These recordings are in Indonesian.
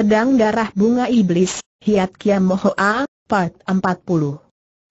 Pedang Darah Bunga Iblis, Hiat Kiam Mohoa, Part 40.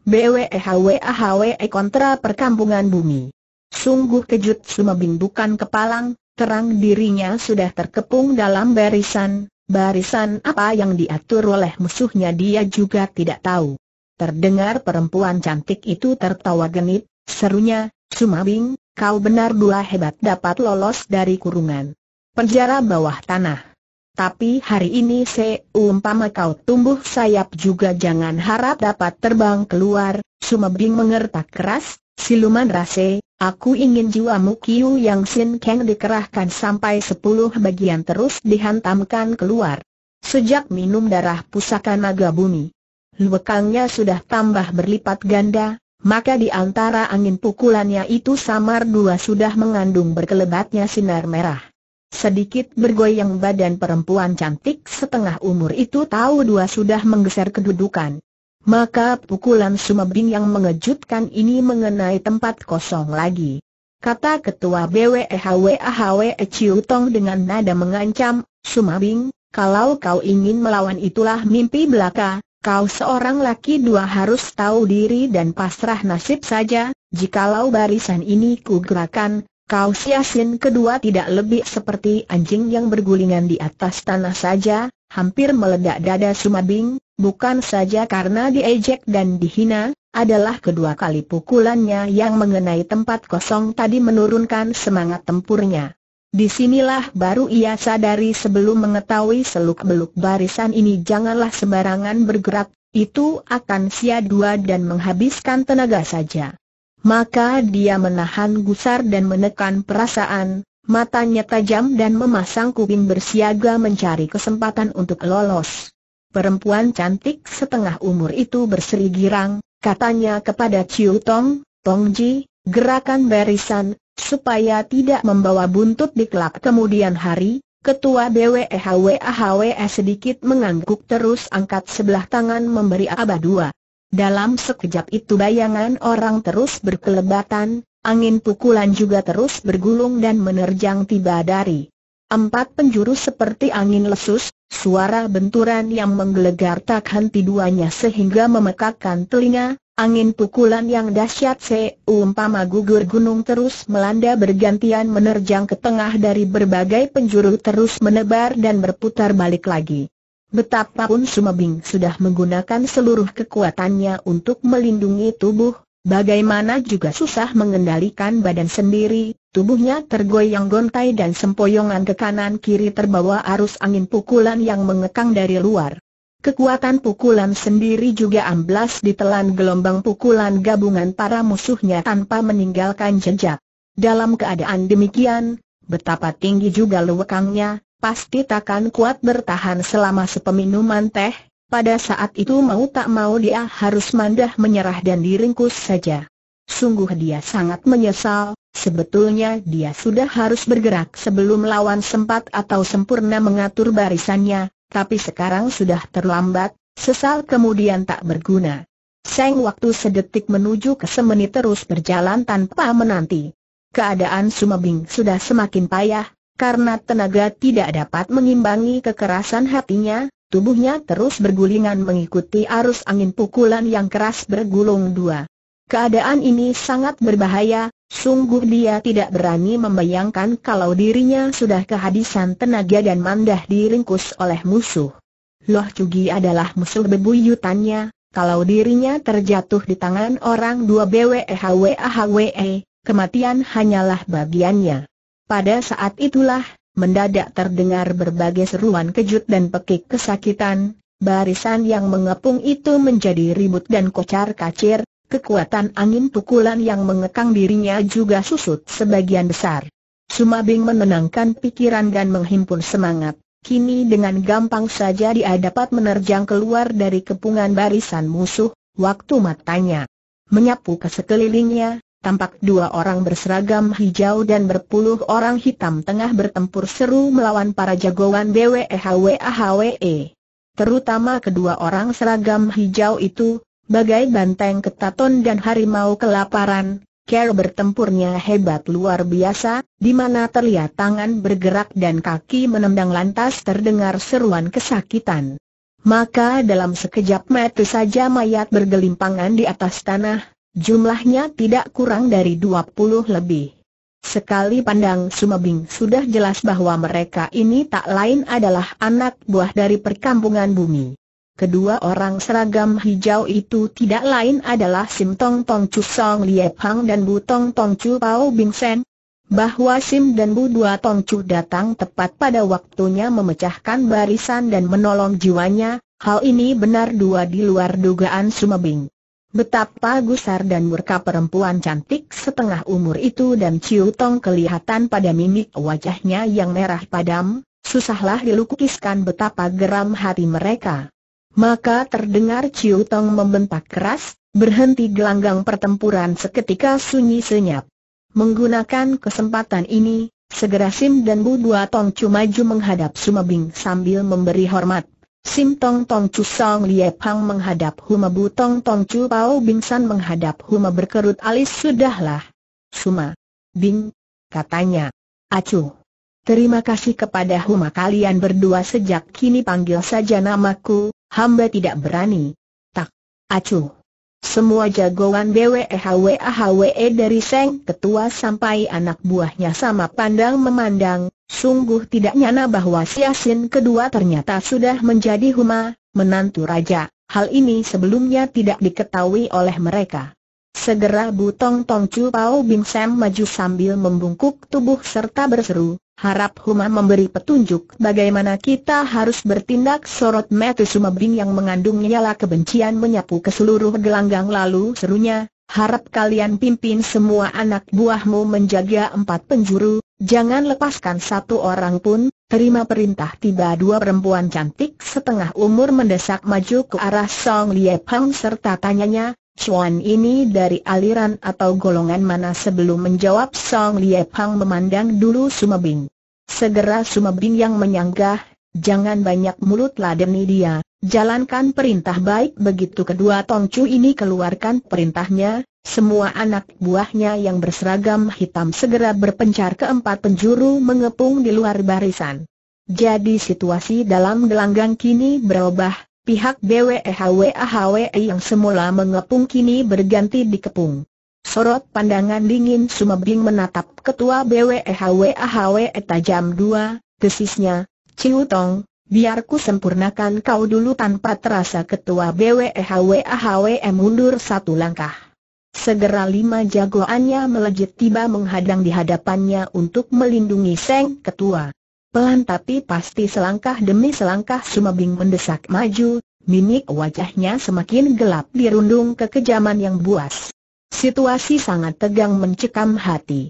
BWEHWAHWE e Kontra Perkampungan Bumi. Sungguh kejut Sumabing bukan kepalang, terang dirinya sudah terkepung dalam barisan, barisan apa yang diatur oleh musuhnya dia juga tidak tahu. Terdengar perempuan cantik itu tertawa genit, serunya, Sumabing, kau benar dua hebat dapat lolos dari kurungan penjara bawah tanah. Tapi hari ini seumpama kau tumbuh sayap juga jangan harap dapat terbang keluar, Sumabing mengertak keras, siluman rase, aku ingin jiwamu Kiu Yang Sin keng dikerahkan sampai sepuluh bagian terus dihantamkan keluar. Sejak minum darah pusaka naga bumi, luekangnya sudah tambah berlipat ganda, maka di antara angin pukulannya itu samar dua sudah mengandung berkelebatnya sinar merah. Sedikit bergoyang badan perempuan cantik setengah umur itu tahu dua sudah menggeser kedudukan. Maka pukulan Sumebing yang mengejutkan ini mengenai tempat kosong lagi. Kata ketua BWEHWAHWE Ciu Tong dengan nada mengancam, Sumabing, kalau kau ingin melawan itulah mimpi belaka, kau seorang laki dua harus tahu diri dan pasrah nasib saja, jikalau barisan ini ku gerakan, Kau Siasin kedua tidak lebih seperti anjing yang bergulingan di atas tanah saja, hampir meledak dada Sumabing, bukan saja karena diejek dan dihina, adalah kedua kali pukulannya yang mengenai tempat kosong tadi menurunkan semangat tempurnya. Disinilah baru ia sadari sebelum mengetahui seluk-beluk barisan ini janganlah sembarangan bergerak, itu akan sia dua dan menghabiskan tenaga saja maka dia menahan gusar dan menekan perasaan, matanya tajam dan memasang kuping bersiaga mencari kesempatan untuk lolos. Perempuan cantik setengah umur itu berseri girang, katanya kepada Chiu Tong, Tong Ji, gerakan barisan, supaya tidak membawa buntut di kelak kemudian hari, Ketua BWEHWAHWS e e sedikit mengangguk terus angkat sebelah tangan memberi abah dua. Dalam sekejap itu bayangan orang terus berkelebatan, angin pukulan juga terus bergulung dan menerjang tiba dari empat penjuru seperti angin lesus, suara benturan yang menggelegar tak henti duanya sehingga memekakkan telinga, angin pukulan yang dahsyat seumpama gugur gunung terus melanda bergantian menerjang ke tengah dari berbagai penjuru terus menebar dan berputar balik lagi. Betapapun sumbing sudah menggunakan seluruh kekuatannya untuk melindungi tubuh, bagaimana juga susah mengendalikan badan sendiri, tubuhnya tergoyang gontai dan sempoyongan ke kanan-kiri terbawa arus angin pukulan yang mengekang dari luar. Kekuatan pukulan sendiri juga amblas ditelan gelombang pukulan gabungan para musuhnya tanpa meninggalkan jejak. Dalam keadaan demikian, betapa tinggi juga lewekangnya, pasti takkan kuat bertahan selama sepeminuman teh, pada saat itu mau tak mau dia harus mandah menyerah dan diringkus saja. Sungguh dia sangat menyesal, sebetulnya dia sudah harus bergerak sebelum lawan sempat atau sempurna mengatur barisannya, tapi sekarang sudah terlambat, sesal kemudian tak berguna. Seng waktu sedetik menuju ke semeni terus berjalan tanpa menanti. Keadaan Sumabing sudah semakin payah, karena tenaga tidak dapat mengimbangi kekerasan hatinya, tubuhnya terus bergulingan mengikuti arus angin pukulan yang keras bergulung dua. Keadaan ini sangat berbahaya, sungguh dia tidak berani membayangkan kalau dirinya sudah kehabisan tenaga dan mandah diringkus oleh musuh. Loh Cugi adalah musuh bebuyutannya, kalau dirinya terjatuh di tangan orang dua BWEHWAHWE, e, kematian hanyalah bagiannya. Pada saat itulah, mendadak terdengar berbagai seruan kejut dan pekik kesakitan, barisan yang mengepung itu menjadi ribut dan kocar kacir, kekuatan angin pukulan yang mengekang dirinya juga susut sebagian besar. Sumabing menenangkan pikiran dan menghimpun semangat. Kini dengan gampang saja dia dapat menerjang keluar dari kepungan barisan musuh, waktu matanya menyapu ke sekelilingnya, tampak dua orang berseragam hijau dan berpuluh orang hitam tengah bertempur seru melawan para jagoan BWEHWAHWE. E. Terutama kedua orang seragam hijau itu, bagai banteng ketaton dan harimau kelaparan, Care bertempurnya hebat luar biasa, di mana terlihat tangan bergerak dan kaki menendang lantas terdengar seruan kesakitan. Maka dalam sekejap mata saja mayat bergelimpangan di atas tanah, Jumlahnya tidak kurang dari 20 lebih. Sekali pandang Sumebing sudah jelas bahwa mereka ini tak lain adalah anak buah dari perkampungan bumi. Kedua orang seragam hijau itu tidak lain adalah Sim Tong Tong Chu Song Lie Pang dan Bu Tong Tong Chu Pao Bing Sen. Bahwa Sim dan Bu Dua Tong Chu datang tepat pada waktunya memecahkan barisan dan menolong jiwanya, hal ini benar dua di luar dugaan Sumebing. Betapa gusar dan murka perempuan cantik setengah umur itu dan Ciu Tong kelihatan pada mimik wajahnya yang merah padam, susahlah dilukiskan betapa geram hati mereka. Maka terdengar Ciu Tong membentak keras, berhenti gelanggang pertempuran seketika sunyi senyap. Menggunakan kesempatan ini, segera Sim dan Bu Dua Tong cuma maju menghadap Sumabing sambil memberi hormat Sim Tong Tong Chu Song Lie Pang menghadap Huma Bu Tong Tong Chu Pao Bingsan menghadap Huma berkerut alis sudahlah. Suma. Bing. Katanya. Acu. Terima kasih kepada Huma kalian berdua sejak kini panggil saja namaku, hamba tidak berani. Tak. Acu. Semua jagoan BWEHWEAHWE e dari Seng Ketua sampai anak buahnya sama pandang memandang, Sungguh tidak nyana bahwa Siasin kedua ternyata sudah menjadi Huma, menantu raja. Hal ini sebelumnya tidak diketahui oleh mereka. Segera Butong Tong Chu Pao Bing Sam maju sambil membungkuk tubuh serta berseru, harap Huma memberi petunjuk bagaimana kita harus bertindak sorot metu Bing yang mengandung nyala kebencian menyapu ke seluruh gelanggang lalu serunya, harap kalian pimpin semua anak buahmu menjaga empat penjuru, Jangan lepaskan satu orang pun, terima perintah tiba dua perempuan cantik setengah umur mendesak maju ke arah Song Liepeng serta tanyanya, Chuan ini dari aliran atau golongan mana sebelum menjawab Song Liepeng memandang dulu Sumabing. Segera Sumabing yang menyanggah, jangan banyak mulut ladeni dia, Jalankan perintah baik begitu kedua Tongcu ini keluarkan perintahnya, semua anak buahnya yang berseragam hitam segera berpencar ke empat penjuru mengepung di luar barisan. Jadi situasi dalam gelanggang kini berubah, pihak BWEHWAHWE e yang semula mengepung kini berganti dikepung. Sorot pandangan dingin Sumebing menatap ketua BWEHWAHWE tajam dua, desisnya, Ciu Tong, Biarku sempurnakan kau dulu tanpa terasa ketua BWEHWAHWE mundur satu langkah. Segera lima jagoannya melejit tiba menghadang di hadapannya untuk melindungi Seng Ketua. Pelan tapi pasti selangkah demi selangkah Sumabing mendesak maju, mimik wajahnya semakin gelap dirundung kekejaman yang buas. Situasi sangat tegang mencekam hati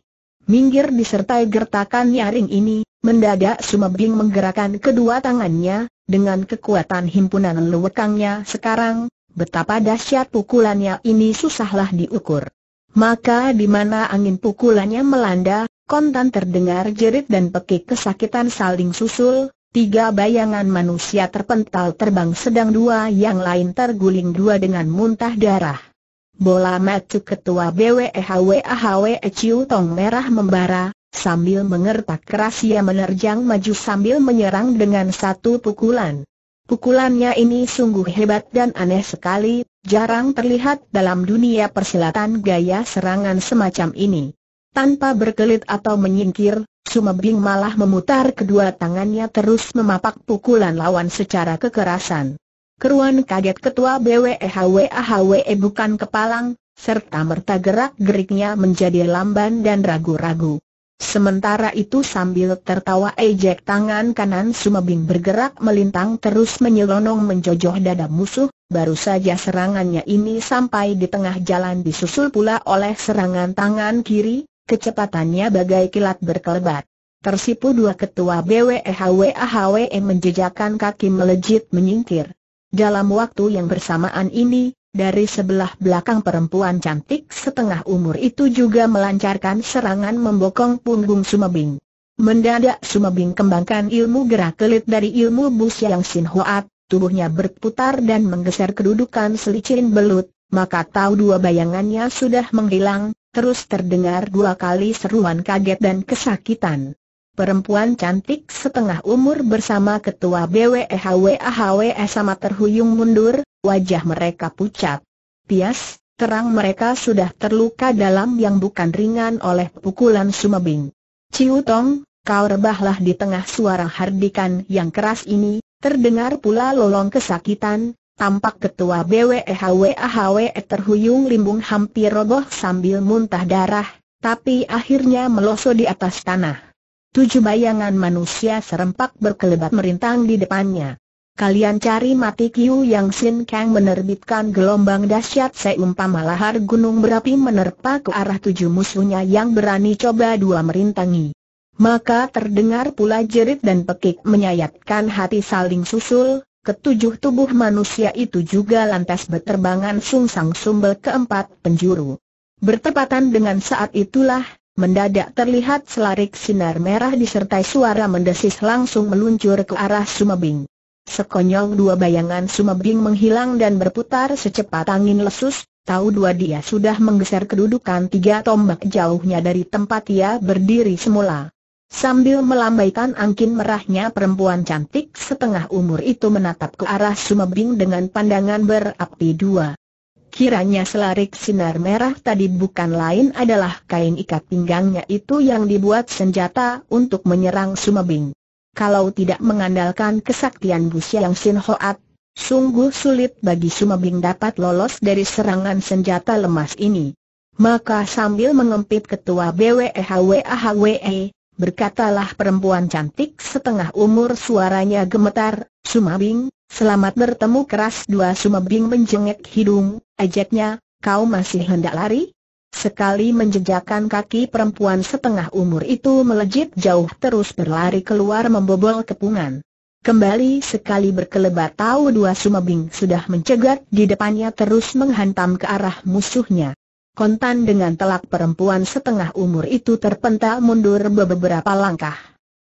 minggir disertai gertakan nyaring ini, mendadak Sumabing menggerakkan kedua tangannya, dengan kekuatan himpunan lewekangnya sekarang, betapa dahsyat pukulannya ini susahlah diukur. Maka di mana angin pukulannya melanda, kontan terdengar jerit dan pekik kesakitan saling susul, tiga bayangan manusia terpental terbang sedang dua yang lain terguling dua dengan muntah darah. Bola macu ketua BWEHWAHWE e e Ciu Tong merah membara, sambil mengertak keras ia menerjang maju sambil menyerang dengan satu pukulan. Pukulannya ini sungguh hebat dan aneh sekali, jarang terlihat dalam dunia persilatan gaya serangan semacam ini. Tanpa berkelit atau menyingkir, Sumebing malah memutar kedua tangannya terus memapak pukulan lawan secara kekerasan keruan kaget ketua BWEHWAHWE e bukan kepalang, serta merta gerak-geriknya menjadi lamban dan ragu-ragu. Sementara itu sambil tertawa ejek tangan kanan Sumabing bergerak melintang terus menyelonong menjojoh dada musuh, baru saja serangannya ini sampai di tengah jalan disusul pula oleh serangan tangan kiri, kecepatannya bagai kilat berkelebat. Tersipu dua ketua BWEHWAHWE e menjejakkan kaki melejit menyingkir. Dalam waktu yang bersamaan ini, dari sebelah belakang perempuan cantik setengah umur itu juga melancarkan serangan membokong punggung Sumabing. Mendadak Sumabing kembangkan ilmu gerak kelit dari ilmu bus yang sinhoat, tubuhnya berputar dan menggeser kedudukan selicin belut, maka tahu dua bayangannya sudah menghilang, terus terdengar dua kali seruan kaget dan kesakitan perempuan cantik setengah umur bersama ketua BWEHWAHWE e e sama terhuyung mundur, wajah mereka pucat. Pias, terang mereka sudah terluka dalam yang bukan ringan oleh pukulan Sumabing. Ciu Tong, kau rebahlah di tengah suara hardikan yang keras ini, terdengar pula lolong kesakitan, tampak ketua BWEHWAHWE e terhuyung limbung hampir roboh sambil muntah darah, tapi akhirnya meloso di atas tanah. Tujuh bayangan manusia serempak berkelebat merintang di depannya. Kalian cari mati Kiu Yang Sin Kang menerbitkan gelombang dahsyat seumpama lahar gunung berapi menerpa ke arah tujuh musuhnya yang berani coba dua merintangi. Maka terdengar pula jerit dan pekik menyayatkan hati saling susul, ketujuh tubuh manusia itu juga lantas berterbangan sungsang sumbel keempat penjuru. Bertepatan dengan saat itulah, mendadak terlihat selarik sinar merah disertai suara mendesis langsung meluncur ke arah Sumebing. Sekonyong dua bayangan Sumebing menghilang dan berputar secepat angin lesus, tahu dua dia sudah menggeser kedudukan tiga tombak jauhnya dari tempat ia berdiri semula. Sambil melambaikan angkin merahnya perempuan cantik setengah umur itu menatap ke arah Sumebing dengan pandangan berapi dua. Kiranya selarik sinar merah tadi bukan lain adalah kain ikat pinggangnya itu yang dibuat senjata untuk menyerang Sumebing. Kalau tidak mengandalkan kesaktian Bu yang Sin Hoat, sungguh sulit bagi Sumebing dapat lolos dari serangan senjata lemas ini. Maka sambil mengempit ketua BWEHWAHWE, e, berkatalah perempuan cantik setengah umur suaranya gemetar, Sumabing, selamat bertemu keras dua Sumabing menjengek hidung, ajaknya, kau masih hendak lari? Sekali menjejakkan kaki perempuan setengah umur itu melejit jauh terus berlari keluar membobol kepungan. Kembali sekali berkelebat tahu dua Sumabing sudah mencegat di depannya terus menghantam ke arah musuhnya. Kontan dengan telak perempuan setengah umur itu terpental mundur beberapa langkah.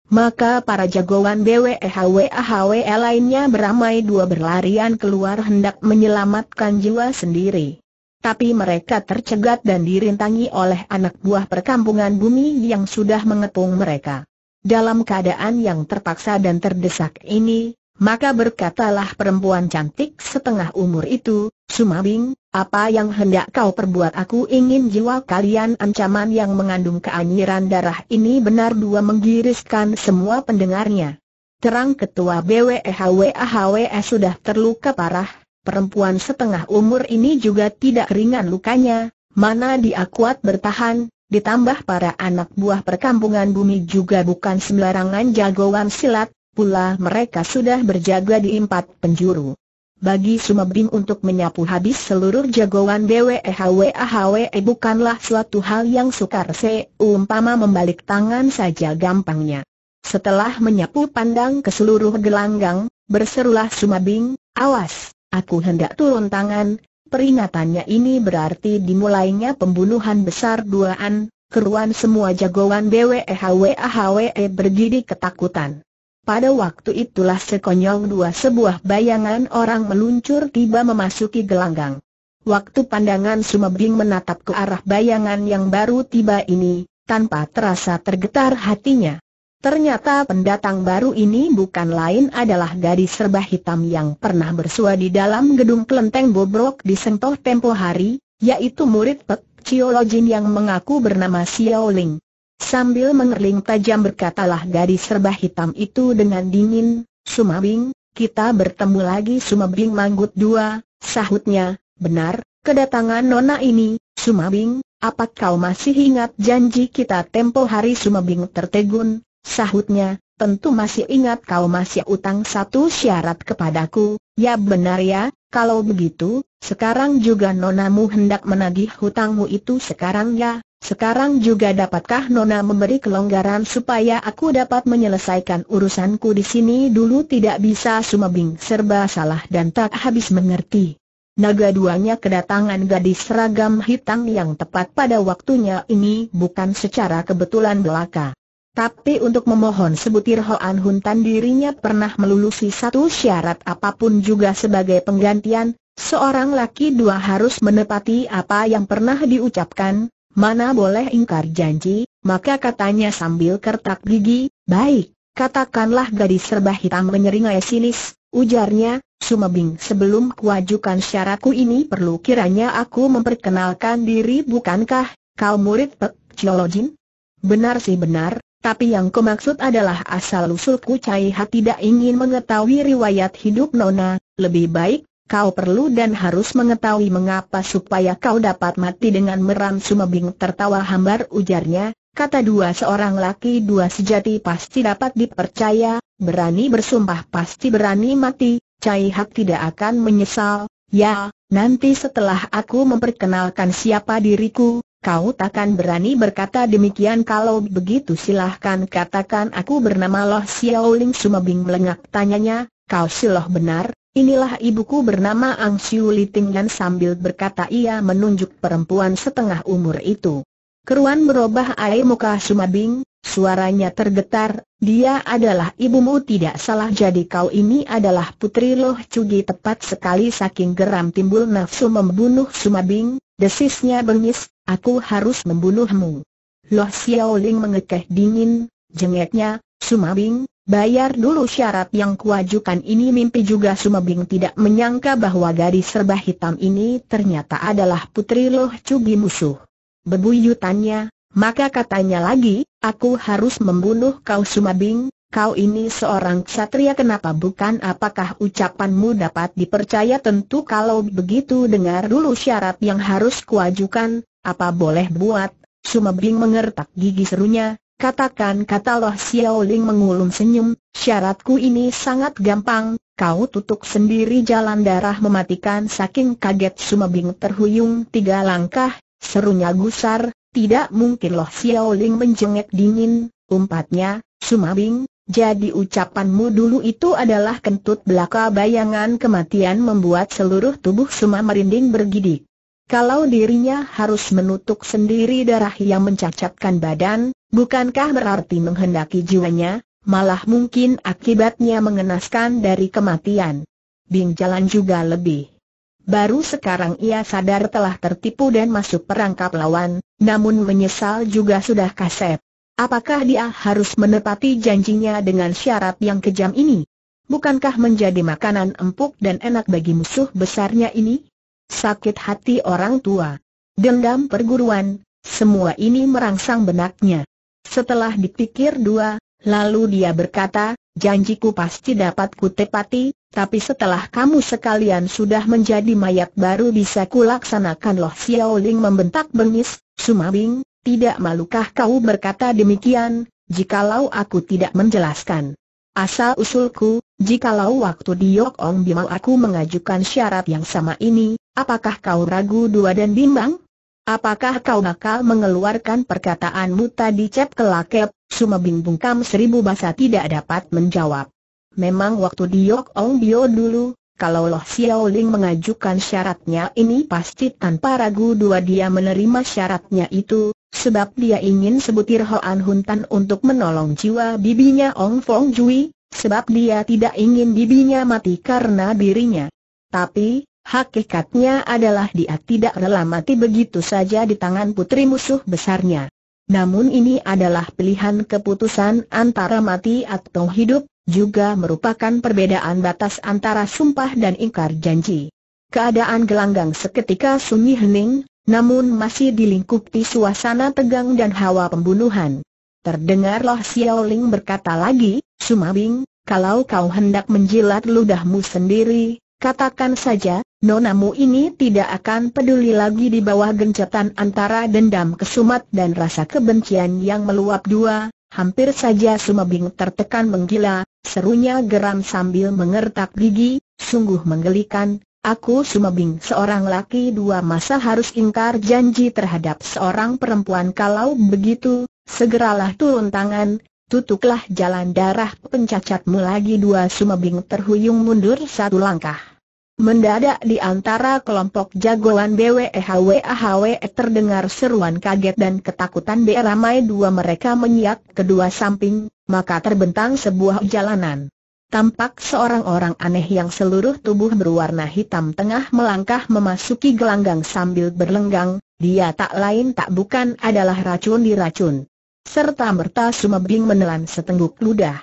Maka para jagoan BWEHWAHWE lainnya beramai dua berlarian keluar hendak menyelamatkan jiwa sendiri. Tapi mereka tercegat dan dirintangi oleh anak buah perkampungan bumi yang sudah mengepung mereka. Dalam keadaan yang terpaksa dan terdesak ini, maka berkatalah perempuan cantik setengah umur itu, Sumabing, apa yang hendak kau perbuat aku ingin jiwa kalian ancaman yang mengandung keanyiran darah ini benar dua menggiriskan semua pendengarnya. Terang ketua BWEHWAHWS e e sudah terluka parah, perempuan setengah umur ini juga tidak ringan lukanya, mana dia kuat bertahan, ditambah para anak buah perkampungan bumi juga bukan sembarangan jagoan silat, pula mereka sudah berjaga di empat penjuru. Bagi Sumebing untuk menyapu habis seluruh jagoan BWEHWAHWE bukanlah suatu hal yang sukar seumpama membalik tangan saja gampangnya. Setelah menyapu pandang ke seluruh gelanggang, berserulah Sumabing, awas, aku hendak turun tangan, peringatannya ini berarti dimulainya pembunuhan besar duaan, keruan semua jagoan BWEHWAHWE bergidi ketakutan. Pada waktu itulah sekonyong dua sebuah bayangan orang meluncur tiba memasuki gelanggang. Waktu pandangan Sumebing menatap ke arah bayangan yang baru tiba ini, tanpa terasa tergetar hatinya. Ternyata pendatang baru ini bukan lain adalah gadis serba hitam yang pernah bersua di dalam gedung kelenteng bobrok di Sentoh Tempo Hari, yaitu murid Pek Ciolojin yang mengaku bernama Xiao Ling. Sambil mengerling tajam berkatalah gadis serba hitam itu dengan dingin, Sumabing, kita bertemu lagi Sumabing Manggut dua, sahutnya, benar, kedatangan Nona ini, Sumabing, apa kau masih ingat janji kita tempo hari Sumabing tertegun, sahutnya, tentu masih ingat kau masih utang satu syarat kepadaku, ya benar ya, kalau begitu, sekarang juga nonamu hendak menagih hutangmu itu sekarang ya, sekarang juga dapatkah Nona memberi kelonggaran supaya aku dapat menyelesaikan urusanku di sini dulu tidak bisa sumabing serba salah dan tak habis mengerti. Naga duanya kedatangan gadis seragam hitam yang tepat pada waktunya ini bukan secara kebetulan belaka. Tapi untuk memohon sebutir Hoan Huntan dirinya pernah melulusi satu syarat apapun juga sebagai penggantian, seorang laki dua harus menepati apa yang pernah diucapkan, mana boleh ingkar janji, maka katanya sambil kertak gigi, baik, katakanlah gadis serba hitam menyeringai sinis, ujarnya, Sumabing sebelum kuajukan syaratku ini perlu kiranya aku memperkenalkan diri bukankah, kau murid Pek Ciolojin? Benar sih benar, tapi yang ku maksud adalah asal-usul Cai Ha tidak ingin mengetahui riwayat hidup Nona, lebih baik kau perlu dan harus mengetahui mengapa supaya kau dapat mati dengan meram sumebing tertawa hambar ujarnya, kata dua seorang laki dua sejati pasti dapat dipercaya, berani bersumpah pasti berani mati, Cai Hak tidak akan menyesal, ya, nanti setelah aku memperkenalkan siapa diriku, kau takkan berani berkata demikian kalau begitu silahkan katakan aku bernama Loh Xiaoling Sumebing melengak tanyanya, kau siloh benar, Inilah ibuku bernama Ang Siu dan sambil berkata ia menunjuk perempuan setengah umur itu. Keruan berubah air muka Sumabing, suaranya tergetar, dia adalah ibumu tidak salah jadi kau ini adalah putri Loh Cugi tepat sekali saking geram timbul nafsu membunuh Sumabing, desisnya bengis, aku harus membunuhmu. Loh Ling mengekeh dingin, Jengeknya, Sumabing, bayar dulu syarat yang kuajukan ini mimpi juga Sumabing tidak menyangka bahwa gadis serba hitam ini ternyata adalah putri Loh Cugi musuh. Bebuyutannya, maka katanya lagi, aku harus membunuh kau Sumabing, kau ini seorang ksatria kenapa bukan apakah ucapanmu dapat dipercaya tentu kalau begitu dengar dulu syarat yang harus kuajukan, apa boleh buat, Sumabing mengertak gigi serunya, Katakan kata Loh Xiaoling mengulung senyum, syaratku ini sangat gampang, kau tutup sendiri jalan darah mematikan saking kaget sumabing terhuyung tiga langkah, serunya gusar, tidak mungkin Loh Xiaoling menjengek dingin, umpatnya, Sumabing, jadi ucapanmu dulu itu adalah kentut belaka bayangan kematian membuat seluruh tubuh Suma merinding bergidik. Kalau dirinya harus menutup sendiri darah yang mencacatkan badan, bukankah berarti menghendaki jiwanya, malah mungkin akibatnya mengenaskan dari kematian. Bing jalan juga lebih. Baru sekarang ia sadar telah tertipu dan masuk perangkap lawan, namun menyesal juga sudah kasep. Apakah dia harus menepati janjinya dengan syarat yang kejam ini? Bukankah menjadi makanan empuk dan enak bagi musuh besarnya ini? sakit hati orang tua, dendam perguruan, semua ini merangsang benaknya. Setelah dipikir dua, lalu dia berkata, janjiku pasti dapat kutepati, tapi setelah kamu sekalian sudah menjadi mayat baru bisa kulaksanakan loh Xiao Ling membentak bengis, Sumabing, tidak malukah kau berkata demikian, jikalau aku tidak menjelaskan. Asal usulku, jikalau waktu di Yok Ong Bimau aku mengajukan syarat yang sama ini, Apakah kau ragu dua dan bimbang? Apakah kau bakal mengeluarkan perkataanmu tadi cep kelakep? Suma bingung Kam seribu bahasa tidak dapat menjawab. Memang waktu Diok Ong Bio dulu, kalau Loh Xiao Ling mengajukan syaratnya ini pasti tanpa ragu dua dia menerima syaratnya itu, sebab dia ingin sebutir Hoan Huntan untuk menolong jiwa bibinya Ong Fong Jui, sebab dia tidak ingin bibinya mati karena dirinya. Tapi, Hakikatnya adalah dia tidak rela mati begitu saja di tangan putri musuh besarnya. Namun ini adalah pilihan keputusan antara mati atau hidup, juga merupakan perbedaan batas antara sumpah dan ingkar janji. Keadaan gelanggang seketika sunyi hening, namun masih dilingkupi suasana tegang dan hawa pembunuhan. Terdengarlah Ling berkata lagi, Sumabing, kalau kau hendak menjilat ludahmu sendiri, Katakan saja, nonamu ini tidak akan peduli lagi di bawah gencatan antara dendam kesumat dan rasa kebencian yang meluap dua, hampir saja Sumabing tertekan menggila, serunya geram sambil mengertak gigi, sungguh menggelikan, aku Sumabing seorang laki dua masa harus ingkar janji terhadap seorang perempuan kalau begitu, segeralah turun tangan, tutuklah jalan darah pencacatmu lagi dua sumebing terhuyung mundur satu langkah. Mendadak di antara kelompok jagoan BWEHWAHWE e terdengar seruan kaget dan ketakutan B dua mereka menyiak kedua samping, maka terbentang sebuah jalanan. Tampak seorang orang aneh yang seluruh tubuh berwarna hitam tengah melangkah memasuki gelanggang sambil berlenggang, dia tak lain tak bukan adalah racun diracun serta merta Sumebing menelan setengguk ludah.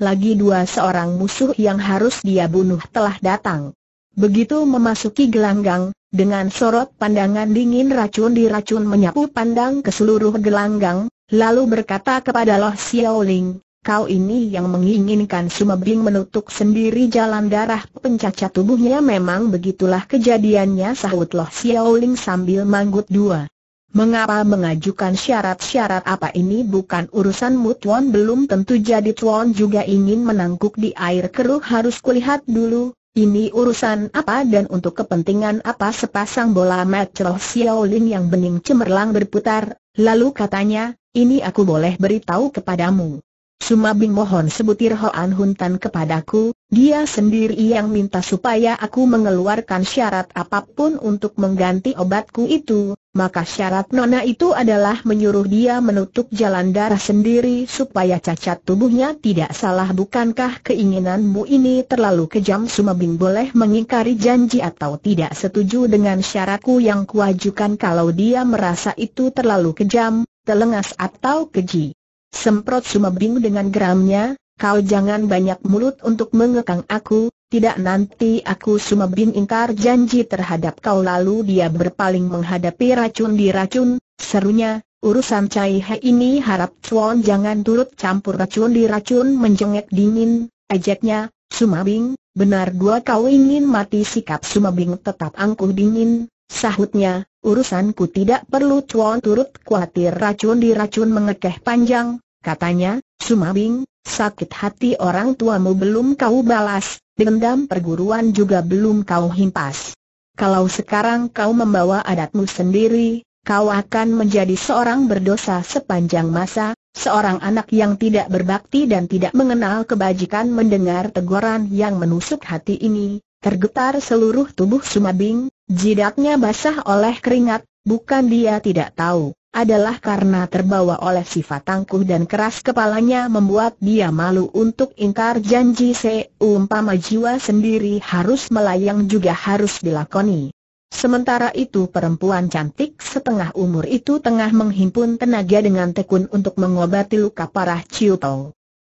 Lagi dua seorang musuh yang harus dia bunuh telah datang. Begitu memasuki gelanggang, dengan sorot pandangan dingin racun diracun menyapu pandang ke seluruh gelanggang, lalu berkata kepada Loh Xiaoling, kau ini yang menginginkan Sumebing menutup sendiri jalan darah pencacat tubuhnya memang begitulah kejadiannya sahut Loh Xiaoling sambil manggut dua. Mengapa mengajukan syarat-syarat apa ini bukan urusanmu Tuan belum tentu jadi Tuan juga ingin menangkuk di air keruh harus kulihat dulu, ini urusan apa dan untuk kepentingan apa sepasang bola mata Xiaoling yang bening cemerlang berputar, lalu katanya, ini aku boleh beritahu kepadamu. Suma Bing mohon sebutir Hoan Hun kepadaku, dia sendiri yang minta supaya aku mengeluarkan syarat apapun untuk mengganti obatku itu, maka syarat Nona itu adalah menyuruh dia menutup jalan darah sendiri supaya cacat tubuhnya tidak salah bukankah keinginanmu ini terlalu kejam Sumabing boleh mengingkari janji atau tidak setuju dengan syaratku yang kuajukan kalau dia merasa itu terlalu kejam, telengas atau keji. Semprot Sumabing dengan geramnya, kau jangan banyak mulut untuk mengekang aku, tidak nanti aku Sumebin ingkar janji terhadap kau lalu dia berpaling menghadapi racun di racun, serunya, urusan Cai He ini harap Chuan jangan turut campur racun di racun menjengek dingin, ajaknya, Sumabing, benar dua kau ingin mati sikap Sumabing tetap angkuh dingin, sahutnya, urusanku tidak perlu Chuan turut khawatir racun di racun mengekeh panjang, katanya, Sumabing, sakit hati orang tuamu belum kau balas, dendam perguruan juga belum kau himpas. Kalau sekarang kau membawa adatmu sendiri, kau akan menjadi seorang berdosa sepanjang masa, seorang anak yang tidak berbakti dan tidak mengenal kebajikan mendengar teguran yang menusuk hati ini, tergetar seluruh tubuh Sumabing, jidatnya basah oleh keringat, bukan dia tidak tahu adalah karena terbawa oleh sifat tangguh dan keras kepalanya membuat dia malu untuk ingkar janji seumpama jiwa sendiri harus melayang juga harus dilakoni. Sementara itu perempuan cantik setengah umur itu tengah menghimpun tenaga dengan tekun untuk mengobati luka parah Ciu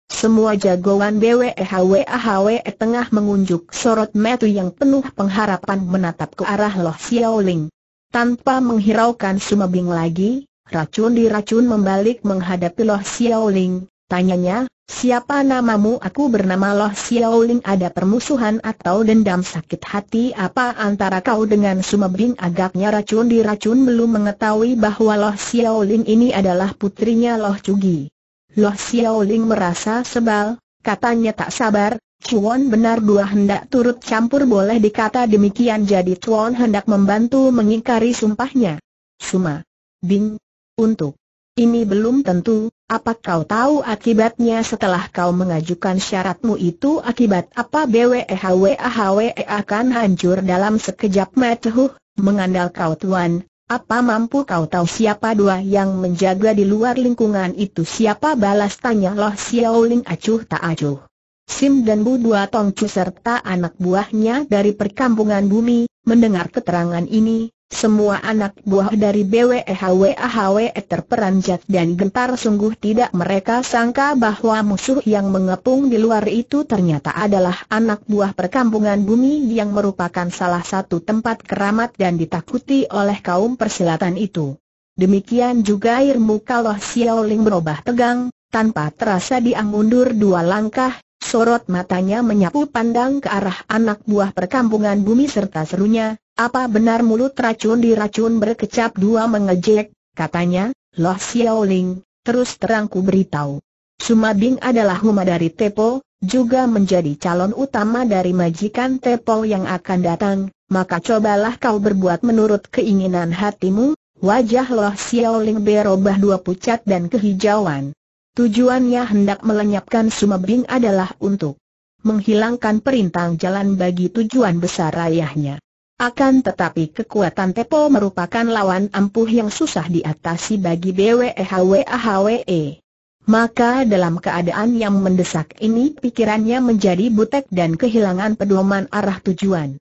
Semua jagoan BWEHWAHWE tengah mengunjuk sorot metu yang penuh pengharapan menatap ke arah Loh Xiaoling. Tanpa menghiraukan Sumabing lagi, Racun di Racun membalik menghadapi Loh Xiaoling, tanyanya, siapa namamu aku bernama Loh Xiaoling ada permusuhan atau dendam sakit hati apa antara kau dengan Sumebing agaknya racun di Racun belum mengetahui bahwa Loh Xiaoling ini adalah putrinya Loh Cugi. Loh Xiaoling merasa sebal, katanya tak sabar, Chuan benar dua hendak turut campur boleh dikata demikian jadi Chuan hendak membantu mengingkari sumpahnya. Suma. Bing, untuk ini belum tentu, apa kau tahu akibatnya setelah kau mengajukan syaratmu itu akibat apa BWEHWAHWE e akan hancur dalam sekejap mata huh, mengandal kau tuan, apa mampu kau tahu siapa dua yang menjaga di luar lingkungan itu siapa balas tanya loh Xiaoling acuh tak acuh. Sim dan Bu Dua Tongcu serta anak buahnya dari perkampungan bumi, mendengar keterangan ini, semua anak buah dari BWEHWAHWE terperanjat dan gentar sungguh tidak mereka sangka bahwa musuh yang mengepung di luar itu ternyata adalah anak buah perkampungan bumi yang merupakan salah satu tempat keramat dan ditakuti oleh kaum persilatan itu. Demikian juga ilmu kalau Xiaoling berubah tegang, tanpa terasa dia mundur dua langkah, Sorot matanya menyapu pandang ke arah anak buah perkampungan bumi serta serunya, apa benar mulut racun diracun berkecap dua mengejek, katanya, Loh Xiaoling, terus terangku beritahu. Suma Bing adalah huma dari Tepo, juga menjadi calon utama dari majikan Tepo yang akan datang, maka cobalah kau berbuat menurut keinginan hatimu, wajah Loh Xiaoling berubah dua pucat dan kehijauan. Tujuannya hendak melenyapkan Sumebing adalah untuk menghilangkan perintang jalan bagi tujuan besar ayahnya. Akan tetapi kekuatan Tepo merupakan lawan ampuh yang susah diatasi bagi BWEHWAHWE. E. Maka dalam keadaan yang mendesak ini pikirannya menjadi butek dan kehilangan pedoman arah tujuan.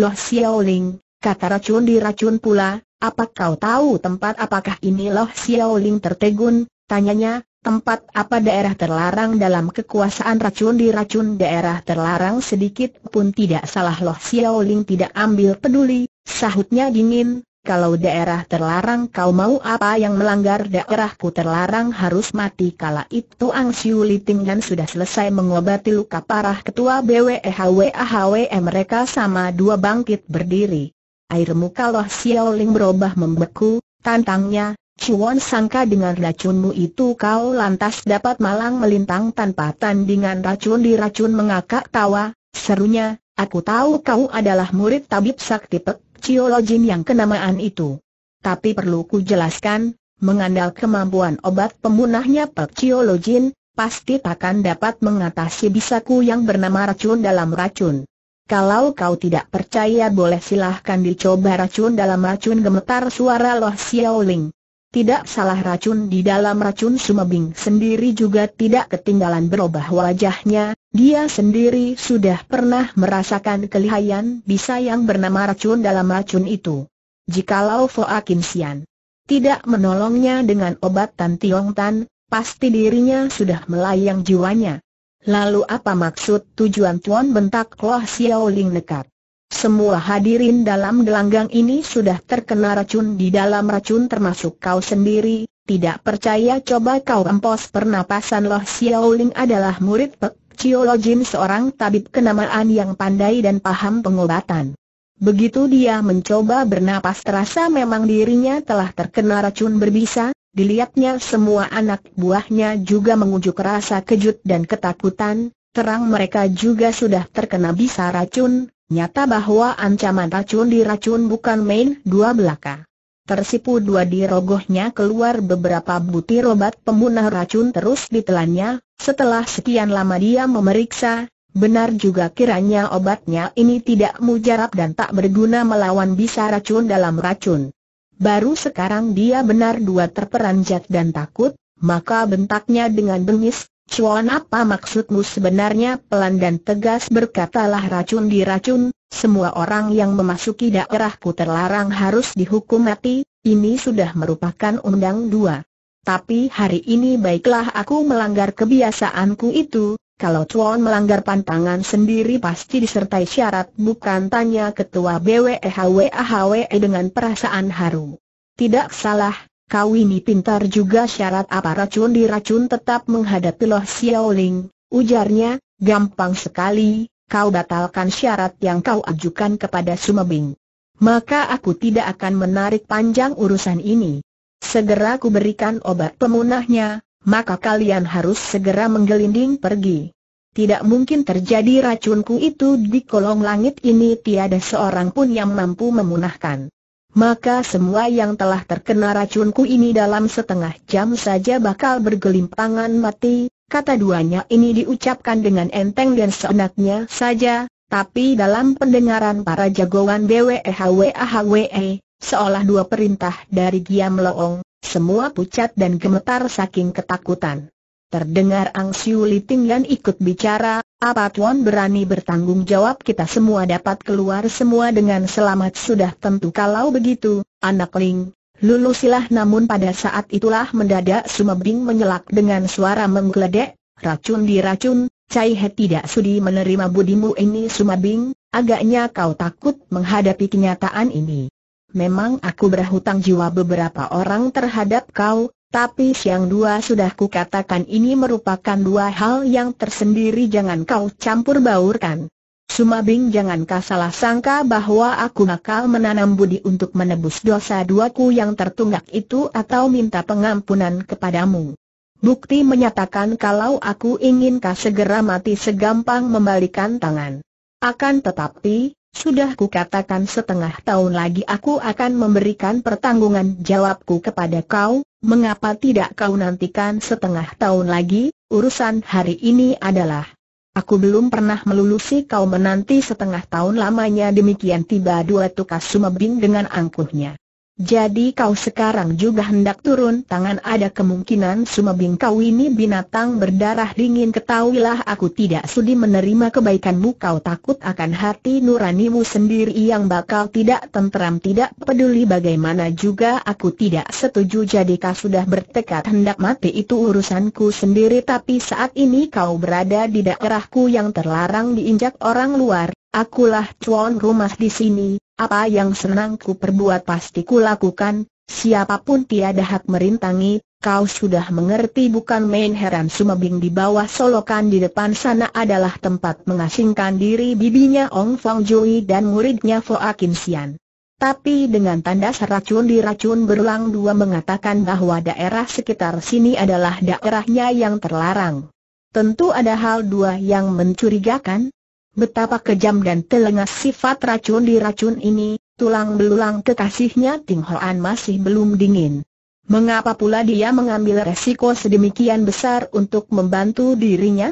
Loh Xiaoling, kata racun diracun pula, apa kau tahu tempat apakah ini Loh Xiaoling tertegun, tanyanya, tempat apa daerah terlarang dalam kekuasaan racun di racun daerah terlarang sedikit pun tidak salah loh Xiaoling tidak ambil peduli, sahutnya dingin, kalau daerah terlarang kau mau apa yang melanggar daerahku terlarang harus mati kala itu Ang Siu dan sudah selesai mengobati luka parah ketua BWEHWAHWE mereka sama dua bangkit berdiri. Air muka Loh Xiaoling berubah membeku, tantangnya, Cuan sangka dengan racunmu itu kau lantas dapat malang melintang tanpa tandingan racun di racun mengakak tawa, serunya, aku tahu kau adalah murid tabib sakti pek, ciologin yang kenamaan itu. Tapi perlu ku jelaskan, mengandal kemampuan obat pemunahnya pek ciologin, pasti takkan dapat mengatasi bisaku yang bernama racun dalam racun. Kalau kau tidak percaya boleh silahkan dicoba racun dalam racun gemetar suara Loh Xiaoling. Tidak salah racun di dalam racun Sumabing sendiri juga tidak ketinggalan berubah wajahnya, dia sendiri sudah pernah merasakan kelihayan bisa yang bernama racun dalam racun itu. Jikalau Foa Kim Sian tidak menolongnya dengan obat Tan Tiong Tan, pasti dirinya sudah melayang jiwanya. Lalu apa maksud tujuan Tuan bentak Loh Ling nekat? Semua hadirin dalam gelanggang ini sudah terkena racun di dalam racun termasuk kau sendiri, tidak percaya coba kau empos pernapasan Loh Xiaoling adalah murid Pek Chiolo Jin seorang tabib kenamaan yang pandai dan paham pengobatan. Begitu dia mencoba bernapas terasa memang dirinya telah terkena racun berbisa, dilihatnya semua anak buahnya juga mengujuk rasa kejut dan ketakutan, terang mereka juga sudah terkena bisa racun, Nyata bahwa ancaman racun diracun bukan main dua belaka. Tersipu dua dirogohnya keluar beberapa butir obat pembunuh racun terus ditelannya, setelah sekian lama dia memeriksa, benar juga kiranya obatnya ini tidak mujarab dan tak berguna melawan bisa racun dalam racun. Baru sekarang dia benar dua terperanjat dan takut, maka bentaknya dengan bengis, Cuan apa maksudmu sebenarnya pelan dan tegas berkatalah racun diracun, semua orang yang memasuki daerahku terlarang harus dihukum mati, ini sudah merupakan undang dua. Tapi hari ini baiklah aku melanggar kebiasaanku itu, kalau Cuan melanggar pantangan sendiri pasti disertai syarat bukan tanya ketua BWEHWAHWE e e dengan perasaan haru. Tidak salah, Kau ini pintar juga syarat apa racun diracun tetap menghadapi Loh Xiaoling, ujarnya, gampang sekali, kau batalkan syarat yang kau ajukan kepada Sumebing. Maka aku tidak akan menarik panjang urusan ini. Segera ku berikan obat pemunahnya, maka kalian harus segera menggelinding pergi. Tidak mungkin terjadi racunku itu di kolong langit ini tiada seorang pun yang mampu memunahkan maka semua yang telah terkena racunku ini dalam setengah jam saja bakal bergelimpangan mati, kata duanya ini diucapkan dengan enteng dan seenaknya saja, tapi dalam pendengaran para jagoan BWEHWAHWE, seolah dua perintah dari Giam Loong, semua pucat dan gemetar saking ketakutan. Terdengar Ang Siu Liting yang ikut bicara, apa Tuan berani bertanggung jawab kita semua dapat keluar semua dengan selamat sudah tentu kalau begitu, anak Ling, lulusilah namun pada saat itulah mendadak Sumebing menyelak dengan suara menggeledek, racun diracun, Cai He tidak sudi menerima budimu ini Sumebing, agaknya kau takut menghadapi kenyataan ini. Memang aku berhutang jiwa beberapa orang terhadap kau, tapi siang dua sudah kukatakan ini merupakan dua hal yang tersendiri jangan kau campur baurkan. Sumabing kau salah sangka bahwa aku bakal menanam budi untuk menebus dosa duaku yang tertunggak itu atau minta pengampunan kepadamu. Bukti menyatakan kalau aku inginkah segera mati segampang membalikan tangan. Akan tetapi, sudah kukatakan setengah tahun lagi aku akan memberikan pertanggungan jawabku kepada kau, mengapa tidak kau nantikan setengah tahun lagi, urusan hari ini adalah Aku belum pernah melulusi kau menanti setengah tahun lamanya demikian tiba dua tukas sumabing dengan angkuhnya. Jadi kau sekarang juga hendak turun tangan ada kemungkinan semua kau ini binatang berdarah dingin ketahuilah aku tidak sudi menerima kebaikanmu kau takut akan hati nuranimu sendiri yang bakal tidak tenteram tidak peduli bagaimana juga aku tidak setuju jadi kau sudah bertekad hendak mati itu urusanku sendiri tapi saat ini kau berada di daerahku yang terlarang diinjak orang luar, akulah cuan rumah di sini apa yang senang ku perbuat pasti ku lakukan, siapapun tiada hak merintangi, kau sudah mengerti bukan main heran sumabing di bawah solokan di depan sana adalah tempat mengasingkan diri bibinya Ong Fang Jui dan muridnya Foa Kim Sian. Tapi dengan tanda seracun diracun berulang dua mengatakan bahwa daerah sekitar sini adalah daerahnya yang terlarang. Tentu ada hal dua yang mencurigakan, Betapa kejam dan telengas sifat racun di racun ini, tulang belulang kekasihnya Ting Hoan masih belum dingin. Mengapa pula dia mengambil resiko sedemikian besar untuk membantu dirinya?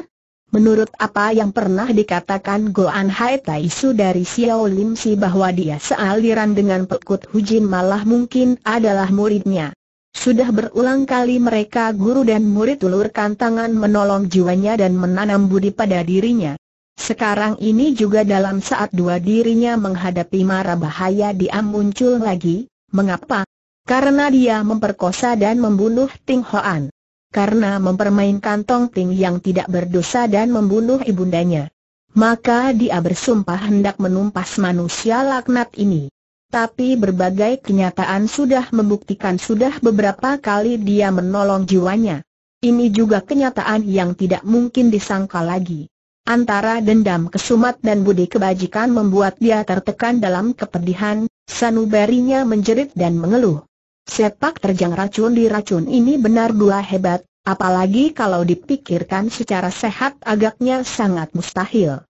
Menurut apa yang pernah dikatakan Goan Hai Su dari Xiao Lim Si bahwa dia sealiran dengan Pekut Hu Jin malah mungkin adalah muridnya. Sudah berulang kali mereka guru dan murid ulurkan tangan menolong jiwanya dan menanam budi pada dirinya. Sekarang ini juga dalam saat dua dirinya menghadapi mara bahaya dia muncul lagi, mengapa? Karena dia memperkosa dan membunuh Ting Hoan. Karena mempermainkan Tong Ting yang tidak berdosa dan membunuh ibundanya. Maka dia bersumpah hendak menumpas manusia laknat ini. Tapi berbagai kenyataan sudah membuktikan sudah beberapa kali dia menolong jiwanya. Ini juga kenyataan yang tidak mungkin disangka lagi. Antara dendam kesumat dan budi kebajikan membuat dia tertekan dalam kepedihan, sanubarinya menjerit dan mengeluh. Sepak terjang racun di racun ini benar dua hebat, apalagi kalau dipikirkan secara sehat agaknya sangat mustahil.